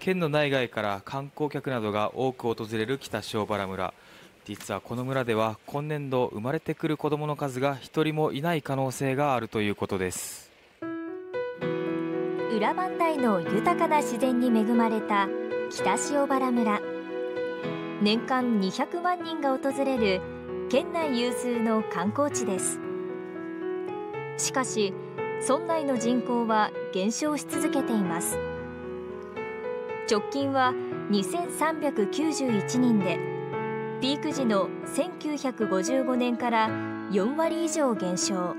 県の内外から観光客などが多く訪れる北塩原村実はこの村では今年度生まれてくる子どもの数が1人もいない可能性があるということです裏磐梯の豊かな自然に恵まれた北塩原村年間200万人が訪れる県内有数の観光地ですしかし村内の人口は減少し続けています直近は2391人でピーク時の1955年から4割以上減少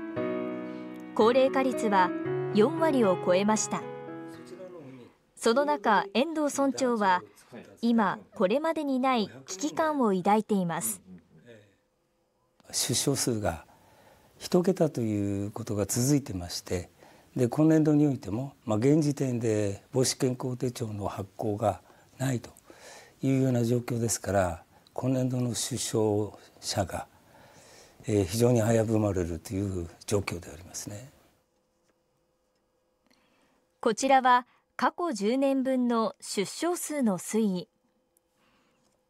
高齢化率は4割を超えましたその中遠藤村長は今これまでにない危機感を抱いています出生数が1桁ということが続いてましてで今年度においても、まあ、現時点で母子健康手帳の発行がないというような状況ですから今年度の出生者が、えー、非常に危ぶまれるという状況でありますね。こちらは過去10年分の出生数の推移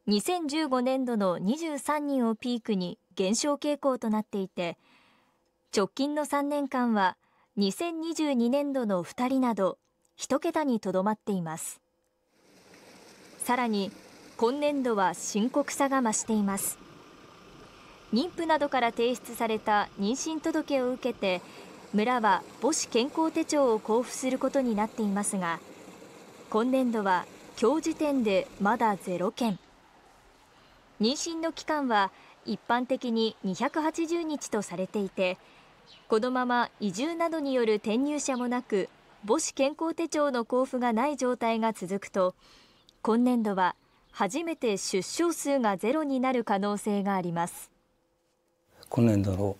2015年度の23人をピークに減少傾向となっていて直近の3年間は「2022年度の2人など1桁にとどまっていますさらに今年度は深刻さが増しています妊婦などから提出された妊娠届を受けて村は母子健康手帳を交付することになっていますが今年度は今日時点でまだゼロ件妊娠の期間は一般的に280日とされていてこのまま移住などによる転入者もなく母子健康手帳の交付がない状態が続くと今年度は初めて出生数がゼロになる可能性があります今年度の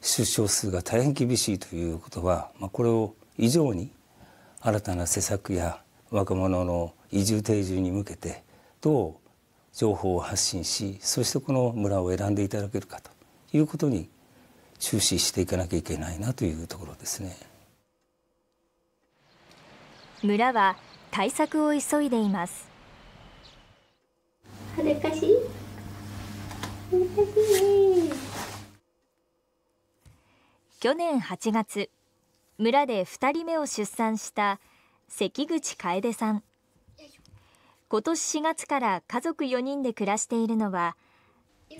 出生数が大変厳しいということは、まあ、これを以上に新たな施策や若者の移住定住に向けてどう情報を発信しそしてこの村を選んでいただけるかということに注視していかなきゃいけないなというところですね村は対策を急いでいます恥ずかしい恥ずかしい、去年8月村で二人目を出産した関口楓さん今年4月から家族4人で暮らしているのは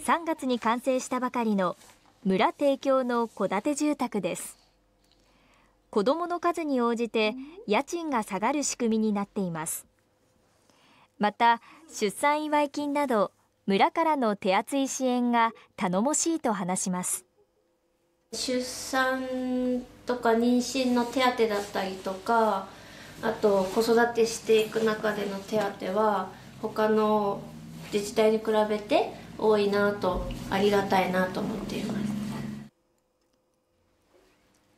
3月に完成したばかりの村提供の戸建て住宅です子どもの数に応じて家賃が下がる仕組みになっていますまた出産祝い金など村からの手厚い支援が頼もしいと話します出産とか妊娠の手当だったりとかあと子育てしていく中での手当は他の自治体に比べて多いなとありがたいなと思っています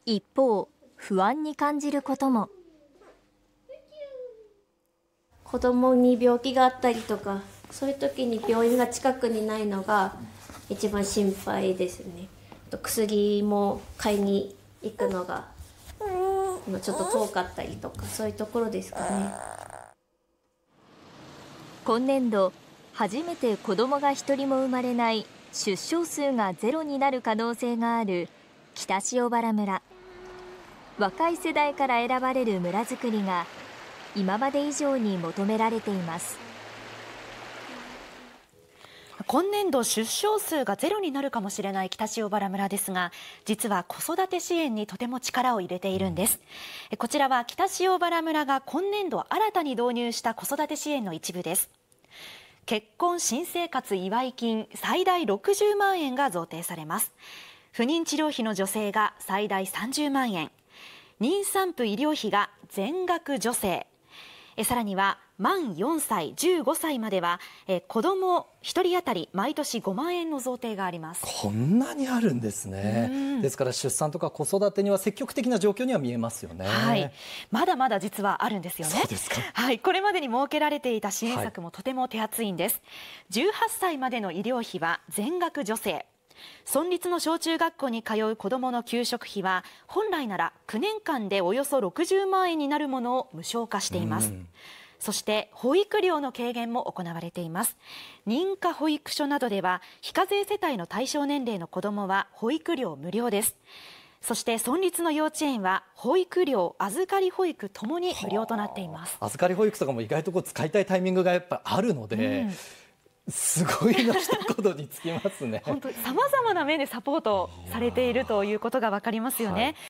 一方不安に感じることも子供に病気があったりとかそういう時に病院が近くにないのが一番心配ですねと薬も買いに行くのがちょっと遠かったりとかそういうところですかね今年度初めて子供が一人も生まれない出生数がゼロになる可能性がある北塩原村若い世代から選ばれる村づくりが今まで以上に求められています今年度出生数がゼロになるかもしれない北塩原村ですが実は子育て支援にとても力を入れているんですこちらは北塩原村が今年度新たに導入した子育て支援の一部です結婚新生活祝い金最大60万円が贈呈されます不妊治療費の助成が最大30万円妊産婦医療費が全額助成えさらには満4歳15歳までは、え子供も1人当たり毎年5万円の贈呈がありますこんなにあるんですね、ですから出産とか子育てには積極的な状況には見えますよね、はい、まだまだ実はあるんですよねはい、これまでに設けられていた支援策もとても手厚いんです、はい、18歳までの医療費は全額助成村立の小中学校に通う子どもの給食費は本来なら9年間でおよそ60万円になるものを無償化しています。そして保育料の軽減も行われています認可保育所などでは非課税世帯の対象年齢の子どもは保育料無料ですそして村立の幼稚園は保育料、預かり保育ともに無料となっています。預かり保育とかも意外とこう使いたいタイミングがやっぱあるので、うん、すごいの一言に尽きますね本当さまざまな面でサポートされているということが分かりますよね。